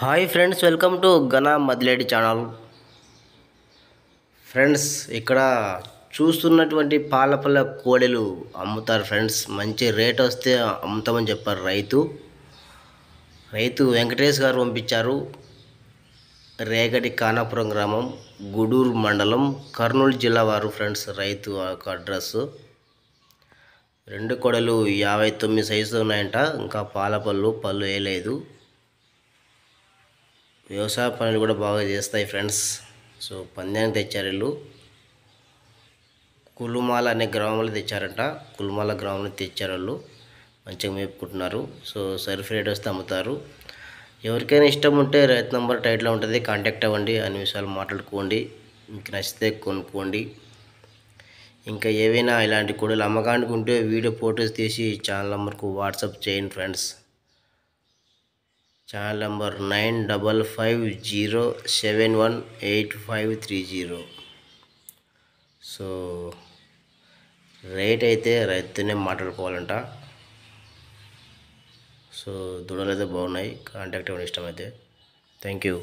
hi friends welcome to ఘన మదిలేడి channel friends ఇక్కడ చూస్తున్నటువంటి పాలపల్ల కోడెలు అమ్ముతారు ఫ్రెండ్స్ మంచి రేట్ వస్తే అమ్ముతామని చెప్పారు రైతు రైతు వెంకటేష్ గారు పంపించారు రేగడి కానాపురం గ్రామం గుడూరు మండలం కర్నూలు జిల్లా వారు ఫ్రెండ్స్ రైతు యొక్క అడ్రస్ రెండు కోడలు యాభై తొమ్మిది సైజు ఉన్నాయంట ఇంకా పాలపళ్ళు పళ్ళు వేయలేదు వ్యవసాయ పనులు కూడా బాగా చేస్తాయి ఫ్రెండ్స్ సో పందానికి తెచ్చారు వీళ్ళు కులుమాల అనే గ్రామంలో తెచ్చారంట కులుమాల గ్రామంలో తెచ్చారు వాళ్ళు మంచిగా మేపుకుంటున్నారు సో సర్ఫ్ రేట్ వస్తే అమ్ముతారు ఎవరికైనా ఇష్టం ఉంటే రైతు నంబర్ టైట్లో ఉంటుంది కాంటాక్ట్ అవ్వండి అన్ని విషయాలు మాట్లాడుకోండి మీకు నచ్చితే కొనుక్కోండి ఇంకా ఏవైనా ఇలాంటి కొడులు అమ్మకానికి ఉంటే వీడియో ఫోటోస్ తీసి ఛానల్ నెంబర్కు వాట్సాప్ చేయండి friends channel number nine double five zero seven one eight five three zero so rate అయితే రైతునే మాట్లాడుకోవాలంట సో దూడలు అయితే బాగున్నాయి కాంటాక్ట్ ఇవ్వడం ఇష్టమైతే థ్యాంక్ యూ